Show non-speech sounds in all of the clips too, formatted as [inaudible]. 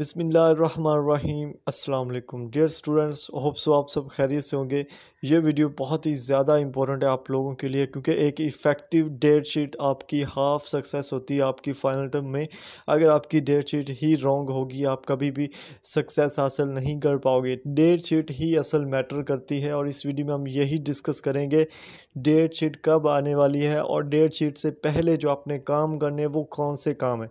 अस्सलाम वालेकुम dear students hope so आप सब खैरियत से होंगे ये वीडियो बहुत ही ज़्यादा इंपॉर्टेंट है आप लोगों के लिए क्योंकि एक इफ़ेक्टिव डेट शीट आपकी हाफ सक्सेस होती है आपकी फाइनल टर्म में अगर आपकी डेट शीट ही रॉन्ग होगी आप कभी भी सक्सेस हासिल नहीं कर पाओगे डेट शीट ही असल मैटर करती है और इस वीडियो में हम यही डिस्कस करेंगे डेट शीट कब आने वाली है और डेट शीट से पहले जो आपने काम करने वो कौन से काम है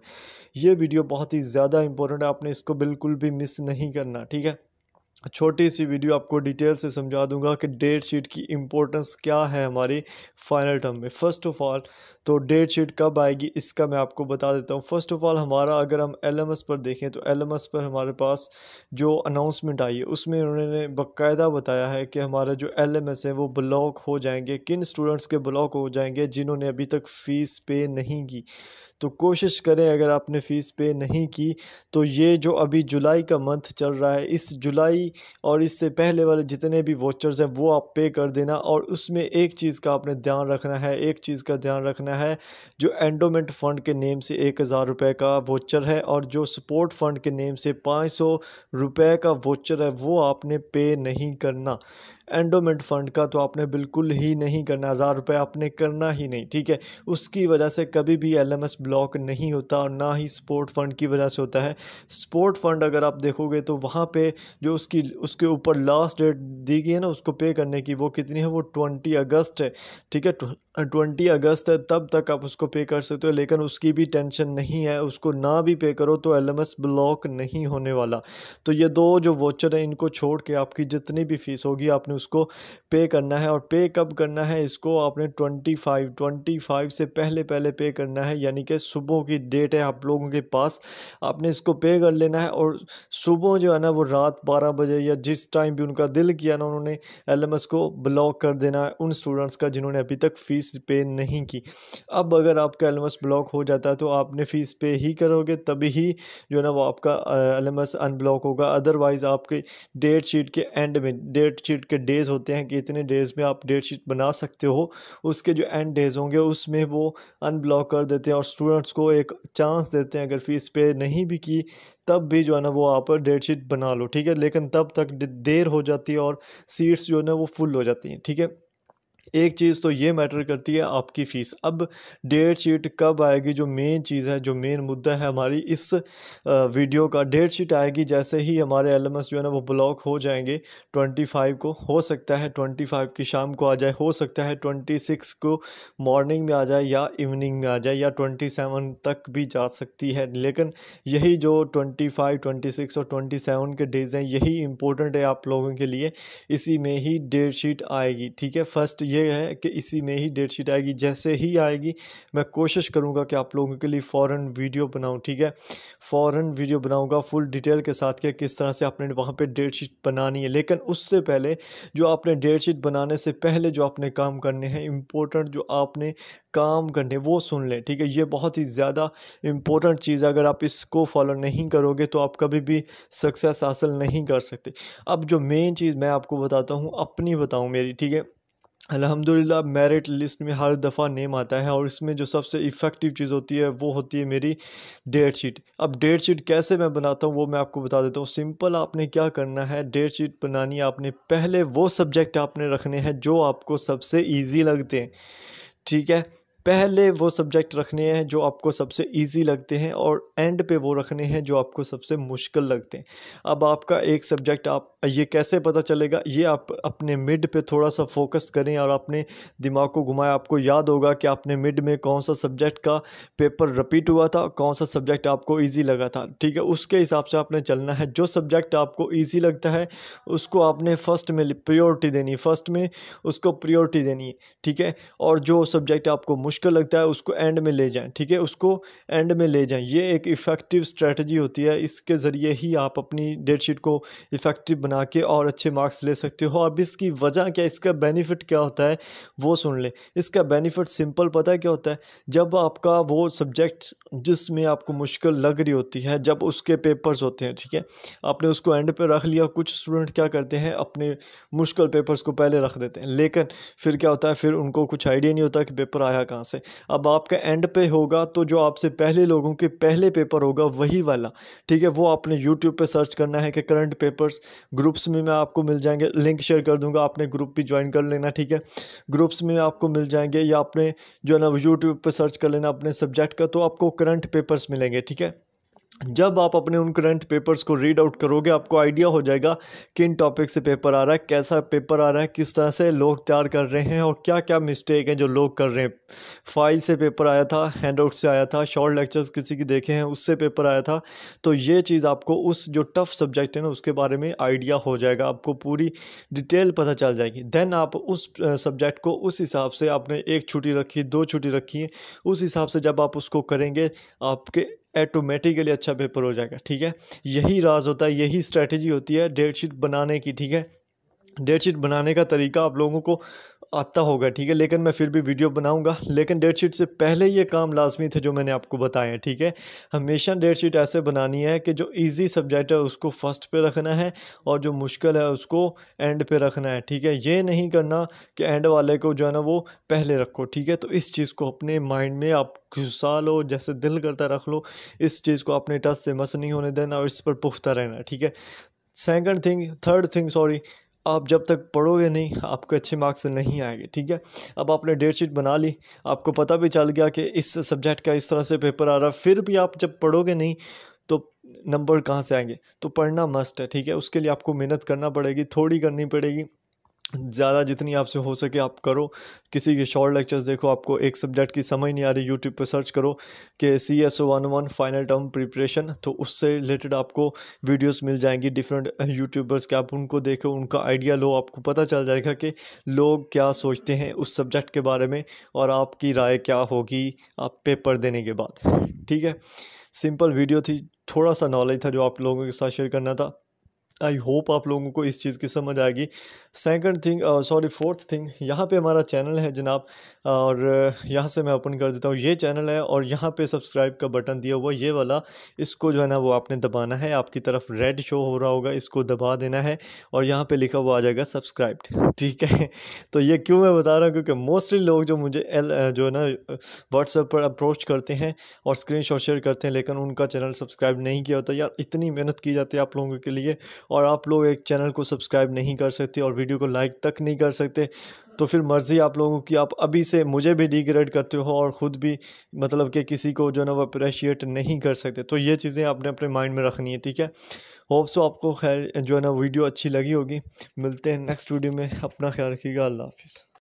ये वीडियो बहुत ही ज़्यादा इंपॉर्टेंट है आपने इसको बिल्कुल भी मिस नहीं करना ठीक है छोटी सी वीडियो आपको डिटेल से समझा दूंगा कि डेट शीट की इम्पोर्टेंस क्या है हमारी फाइनल टर्म में फ़र्स्ट ऑफ़ ऑल तो डेट शीट कब आएगी इसका मैं आपको बता देता हूँ फ़र्स्ट ऑफ़ ऑल हमारा अगर हम एलएमएस पर देखें तो एलएमएस पर हमारे पास जो अनाउंसमेंट आई है उसमें उन्होंने बकायदा बताया है कि हमारा जो एल है वो ब्लॉक हो जाएंगे किन स्टूडेंट्स के ब्लॉक हो जाएंगे जिन्होंने अभी तक फ़ीस पे नहीं की तो कोशिश करें अगर आपने फ़ीस पे नहीं की तो ये जो अभी जुलाई का मंथ चल रहा है इस जुलाई और इससे पहले वाले जितने भी वोचर्स हैं वो आप पे कर देना और उसमें एक चीज़ का आपने ध्यान रखना है एक चीज़ का ध्यान रखना है जो एंडोमेंट फ़ंड के नेम से एक हज़ार रुपये का वोचर है और जो सपोर्ट फ़ंड के नेम से पाँच सौ रुपये का वोचर है वो आपने पे नहीं करना एंडोमेंट फंड का तो आपने बिल्कुल ही नहीं करना हज़ार रुपये आपने करना ही नहीं ठीक है उसकी वजह से कभी भी एलएमएस ब्लॉक नहीं होता और ना ही स्पोर्ट फंड की वजह से होता है स्पोर्ट फंड अगर आप देखोगे तो वहाँ पे जो उसकी उसके ऊपर लास्ट डेट दी गई है ना उसको पे करने की वो कितनी है वो ट्वेंटी अगस्त है ठीक है ट्वेंटी अगस्त है तब तक आप उसको पे कर सकते हो लेकिन उसकी भी टेंशन नहीं है उसको ना भी पे करो तो एल ब्लॉक नहीं होने वाला तो ये दो जो वॉचर हैं इनको छोड़ के आपकी जितनी भी फीस होगी आपने उसको पे करना है और पे कब करना है इसको आपने ट्वेंटी फाइव ट्वेंटी फाइव से पहले पहले पे करना है यानी कि सुबह की डेट है आप लोगों के पास आपने इसको पे कर लेना है और सुबह जो है ना वो रात बारह बजे या जिस टाइम भी उनका दिल किया ना उन्होंने एल को ब्लॉक कर देना है उन स्टूडेंट्स का जिन्होंने अभी तक फ़ीस पे नहीं की अब अगर आपका एल ब्लॉक हो जाता है तो आपने फ़ीस पे ही करोगे तभी ही जो है ना वो आपका एल अनब्लॉक होगा अदरवाइज़ आपके डेट शीट के एंड में डेट शीट के डेज़ होते हैं कि इतने डेज़ में आप डेट शीट बना सकते हो उसके जो एंड डेज़ होंगे उसमें वो अनब्लॉक कर देते हैं और स्टूडेंट्स को एक चांस देते हैं अगर फ़ीस पे नहीं भी की तब भी जो है ना वो आप डेट शीट बना लो ठीक है लेकिन तब तक देर हो जाती है और सीट्स जो है ना वो फुल हो जाती हैं ठीक है एक चीज़ तो ये मैटर करती है आपकी फ़ीस अब डेट शीट कब आएगी जो मेन चीज़ है जो मेन मुद्दा है हमारी इस वीडियो का डेट शीट आएगी जैसे ही हमारे एल जो है ना वो ब्लॉक हो जाएंगे ट्वेंटी फाइव को हो सकता है ट्वेंटी फाइव की शाम को आ जाए हो सकता है ट्वेंटी सिक्स को मॉर्निंग में आ जाए या इवनिंग में आ जाए या ट्वेंटी सेवन तक भी जा सकती है लेकिन यही जो ट्वेंटी फाइव ट्वेंटी सिक्स और ट्वेंटी सेवन के डेज़ हैं यही इंपॉर्टेंट है आप लोगों के लिए इसी में ही डेट शीट आएगी ठीक है फर्स्ट ये है कि इसी में ही डेट शीट आएगी जैसे ही आएगी मैं कोशिश करूँगा कि आप लोगों के लिए फ़ौर वीडियो बनाऊँ ठीक है फ़ौर वीडियो बनाऊँगा फुल डिटेल के साथ के किस तरह से आपने वहाँ पर डेट शीट बनानी है लेकिन उससे पहले जो आपने डेट शीट बनाने से पहले जो आपने काम करने हैं इम्पोर्टेंट जो आपने काम करने वो सुन लें ठीक है ये बहुत ही ज़्यादा इम्पोर्टेंट चीज़ है अगर आप इसको फॉलो नहीं करोगे तो आप कभी भी सक्सेस हासिल नहीं कर सकते अब जो मेन चीज़ मैं आपको बताता हूँ अपनी बताऊँ मेरी ठीक है अल्हम्दुलिल्लाह मेरिट लिस्ट में हर दफ़ा नेम आता है और इसमें जो सबसे इफ़ेक्टिव चीज़ होती है वो होती है मेरी डेट शीट अब डेट शीट कैसे मैं बनाता हूँ वो मैं आपको बता देता हूँ सिंपल आपने क्या करना है डेट शीट बनानी आपने पहले वो सब्जेक्ट आपने रखने हैं जो आपको सबसे ईजी लगते हैं ठीक है पहले वो सब्जेक्ट रखने हैं जो आपको सबसे इजी लगते हैं और एंड पे वो रखने हैं जो आपको सबसे मुश्किल लगते हैं अब आपका एक सब्जेक्ट आप ये कैसे पता चलेगा ये आप अपने मिड पे थोड़ा सा फोकस करें और अपने दिमाग को घुमाएं आपको याद होगा कि आपने मिड में कौन सा सब्जेक्ट का पेपर रिपीट हुआ था कौन सा सब्जेक्ट आपको ईजी लगा था ठीक है उसके हिसाब से आपने चलना है जो सब्जेक्ट आपको ईजी लगता है उसको आपने फ़र्स्ट में प्रियोरिटी देनी फ़र्स्ट में उसको प्रियोरिटी देनी है ठीक है और जो सब्जेक्ट आपको मुश्किल लगता है उसको एंड में ले जाएं ठीक है उसको एंड में ले जाएं ये एक इफ़ेक्टिव स्ट्रेटजी होती है इसके ज़रिए ही आप अपनी डेट शीट को इफ़ेक्टिव बना के और अच्छे मार्क्स ले सकते हो अब इसकी वजह क्या इसका बेनिफिट क्या होता है वो सुन लें इसका बेनिफिट सिंपल पता है क्या होता है जब आपका वो सब्जेक्ट जिसमें आपको मुश्किल लग रही होती है जब उसके पेपर्स होते हैं ठीक है आपने उसको एंड पे रख लिया कुछ स्टूडेंट क्या करते हैं अपने मुश्किल पेपर्स को पहले रख देते हैं लेकिन फिर क्या होता है फिर उनको कुछ आइडिया नहीं होता कि पेपर आया कहाँ तरह से अब आपका एंड पे होगा तो जो आपसे पहले लोगों के पहले पेपर होगा वही वाला ठीक है वो आपने यूट्यूब पे सर्च करना है कि करंट पेपर्स ग्रुप्स में मैं आपको मिल जाएंगे लिंक शेयर कर दूंगा आपने ग्रुप भी ज्वाइन कर लेना ठीक है ग्रुप्स में आपको मिल जाएंगे या आपने जो है ना यूट्यूब पर सर्च कर लेना अपने सब्जेक्ट का तो आपको करंट पेपर्स मिलेंगे ठीक है जब आप अपने उन करंट पेपर्स को रीड आउट करोगे आपको आइडिया हो जाएगा किन टॉपिक से पेपर आ रहा है कैसा पेपर आ रहा है किस तरह से लोग तैयार कर रहे हैं और क्या क्या मिस्टेक हैं जो लोग कर रहे हैं फाइल से पेपर आया था हैंड आउट से आया था शॉर्ट लेक्चर्स किसी की देखे हैं उससे पेपर आया था तो ये चीज़ आपको उस जो टफ सब्जेक्ट है ना उसके बारे में आइडिया हो जाएगा आपको पूरी डिटेल पता चल जाएगी देन आप उस सब्जेक्ट को उस हिसाब से आपने एक छुट्टी रखी दो छुट्टी रखी है उस हिसाब से जब आप उसको करेंगे आपके ऐटोमेटिकली अच्छा पेपर हो जाएगा ठीक है यही राज होता है यही स्ट्रेटजी होती है डेट शीट बनाने की ठीक है डेट शीट बनाने का तरीका आप लोगों को आता होगा ठीक है लेकिन मैं फिर भी वीडियो बनाऊंगा लेकिन डेट शीट से पहले ये काम लाजमी थे जो मैंने आपको बताए ठीक है हमेशा डेट शीट ऐसे बनानी है कि जो इजी सब्जेक्ट है उसको फर्स्ट पे रखना है और जो मुश्किल है उसको एंड पे रखना है ठीक है ये नहीं करना कि एंड वाले को जो है ना वो पहले रखो ठीक है तो इस चीज़ को अपने माइंड में आप घुसा लो जैसे दिल करता रख लो इस चीज़ को अपने टच से मस नहीं होने देना और इस पर पुख्ता रहना ठीक है second thing third thing sorry आप जब तक पढ़ोगे नहीं आपके अच्छे मार्क्स नहीं आएंगे ठीक है अब आपने डेट शीट बना ली आपको पता भी चल गया कि इस सब्जेक्ट का इस तरह से पेपर आ रहा फिर भी आप जब पढ़ोगे नहीं तो नंबर कहाँ से आएंगे तो पढ़ना मस्ट है ठीक है उसके लिए आपको मेहनत करना पड़ेगी थोड़ी करनी पड़ेगी ज़्यादा जितनी आपसे हो सके आप करो किसी के शॉर्ट लेक्चर्स देखो आपको एक सब्जेक्ट की समझ नहीं आ रही यूट्यूब पर सर्च करो कि C S O one one final term preparation तो उससे रिलेटेड आपको वीडियोस मिल जाएंगी डिफरेंट यूट्यूबर्स uh, के आप उनको देखो उनका आइडिया लो आपको पता चल जाएगा कि लोग क्या सोचते हैं उस सब्जेक्ट के बारे में और आपकी राय क्या होगी आप पेपर देने के बाद ठीक है सिंपल वीडियो थी थोड़ा सा नॉलेज था जो आप लोगों के साथ शेयर करना था आई होप आप लोगों को इस चीज़ की समझ आएगी second thing sorry fourth thing यहाँ पे हमारा चैनल है जनाब और यहाँ से मैं ओपन कर देता हूँ ये चैनल है और यहाँ पे सब्सक्राइब का बटन दिया हुआ ये वाला इसको जो है ना वो आपने दबाना है आपकी तरफ रेड शो हो रहा होगा इसको दबा देना है और यहाँ पर लिखा हुआ आ जाएगा सब्सक्राइब ठीक है [laughs] तो ये क्यों मैं बता रहा हूँ क्योंकि मोस्टली लोग जो मुझे एल जो है ना व्हाट्सएप पर अप्रोच करते हैं और स्क्रीन शेयर करते हैं लेकिन उनका चैनल सब्सक्राइब नहीं किया होता यार इतनी मेहनत की जाती है आप लोगों के लिए और आप लोग एक चैनल को सब्सक्राइब नहीं कर सकते और वीडियो को लाइक तक नहीं कर सकते तो फिर मर्ज़ी आप लोगों की आप अभी से मुझे भी डिग्रेड करते हो और ख़ुद भी मतलब कि किसी को जो है ना वो अप्रेशिएट नहीं कर सकते तो ये चीज़ें आपने अपने माइंड में रखनी है ठीक है होप्स सो आपको खैर जो है ना वीडियो अच्छी लगी होगी मिलते हैं नेक्स्ट वीडियो में अपना ख्याल रखिएगा अल्लाह हाफिज़